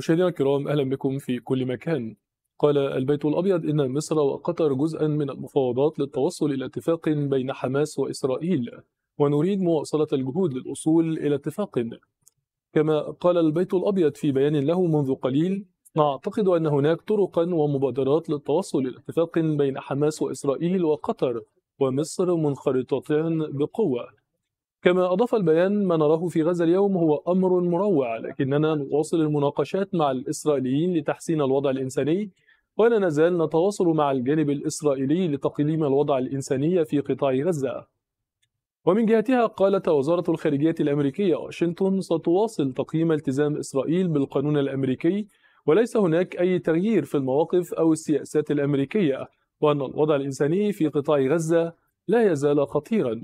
مشاهدينا الكرام اهلا بكم في كل مكان قال البيت الابيض ان مصر وقطر جزءا من المفاوضات للتوصل الى اتفاق بين حماس واسرائيل ونريد مواصله الجهود للوصول الى اتفاق كما قال البيت الابيض في بيان له منذ قليل نعتقد ان هناك طرقا ومبادرات للتوصل الى اتفاق بين حماس واسرائيل وقطر ومصر منخرطتان بقوه كما أضاف البيان ما نراه في غزة اليوم هو أمر مروع لكننا نواصل المناقشات مع الإسرائيليين لتحسين الوضع الإنساني ولا نزال نتواصل مع الجانب الإسرائيلي لتقييم الوضع الإنساني في قطاع غزة ومن جهتها قالت وزارة الخارجية الأمريكية واشنطن ستواصل تقييم التزام إسرائيل بالقانون الأمريكي وليس هناك أي تغيير في المواقف أو السياسات الأمريكية وأن الوضع الإنساني في قطاع غزة لا يزال خطيراً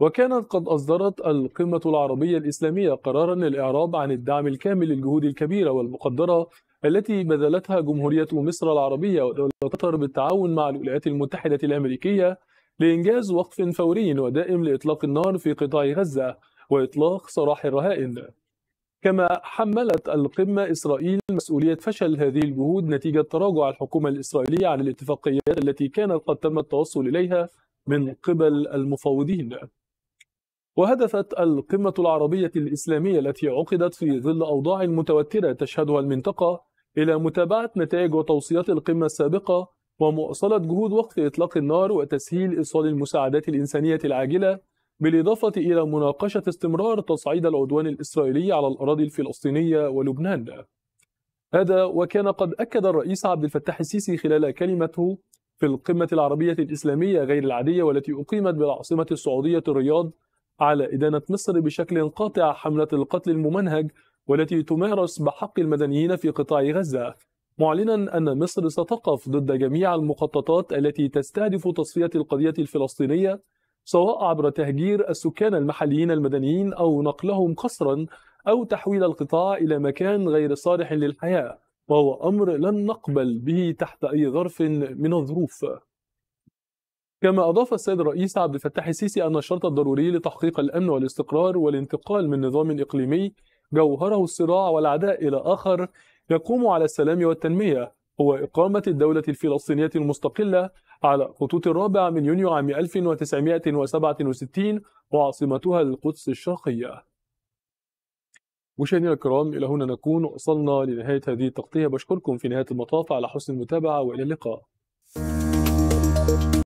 وكانت قد أصدرت القمة العربية الإسلامية قرارا للإعراب عن الدعم الكامل للجهود الكبيرة والمقدرة التي بذلتها جمهورية مصر العربية ودولة قطر بالتعاون مع الولايات المتحدة الأمريكية لإنجاز وقف فوري ودائم لإطلاق النار في قطاع غزة وإطلاق سراح الرهائن كما حملت القمة إسرائيل مسؤولية فشل هذه الجهود نتيجة تراجع الحكومة الإسرائيلية عن الاتفاقيات التي كانت قد تم التوصل إليها من قبل المفاوضين وهدفت القمة العربية الإسلامية التي عقدت في ظل أوضاع متوترة تشهدها المنطقة إلى متابعة نتائج وتوصيات القمة السابقة ومواصلة جهود وقف إطلاق النار وتسهيل إيصال المساعدات الإنسانية العاجلة بالإضافة إلى مناقشة استمرار تصعيد العدوان الإسرائيلي على الأراضي الفلسطينية ولبنان هذا وكان قد أكد الرئيس عبد الفتاح السيسي خلال كلمته في القمة العربية الإسلامية غير العادية والتي أقيمت بالعاصمة السعودية الرياض على إدانة مصر بشكل قاطع حملة القتل الممنهج والتي تمارس بحق المدنيين في قطاع غزة معلنا أن مصر ستقف ضد جميع المخططات التي تستهدف تصفية القضية الفلسطينية سواء عبر تهجير السكان المحليين المدنيين أو نقلهم قسرا أو تحويل القطاع إلى مكان غير صالح للحياة وهو أمر لن نقبل به تحت أي ظرف من الظروف كما أضاف السيد الرئيس عبد الفتاح السيسي أن الشرط الضروري لتحقيق الأمن والاستقرار والانتقال من نظام إقليمي جوهره الصراع والعداء إلى آخر يقوم على السلام والتنمية هو إقامة الدولة الفلسطينية المستقلة على خطوط الرابع من يونيو عام 1967 وعاصمتها القدس الشرقية مشاهدينا الكرام إلى هنا نكون وصلنا لنهاية هذه التغطية بشكركم في نهاية المطاف على حسن المتابعة وإلى اللقاء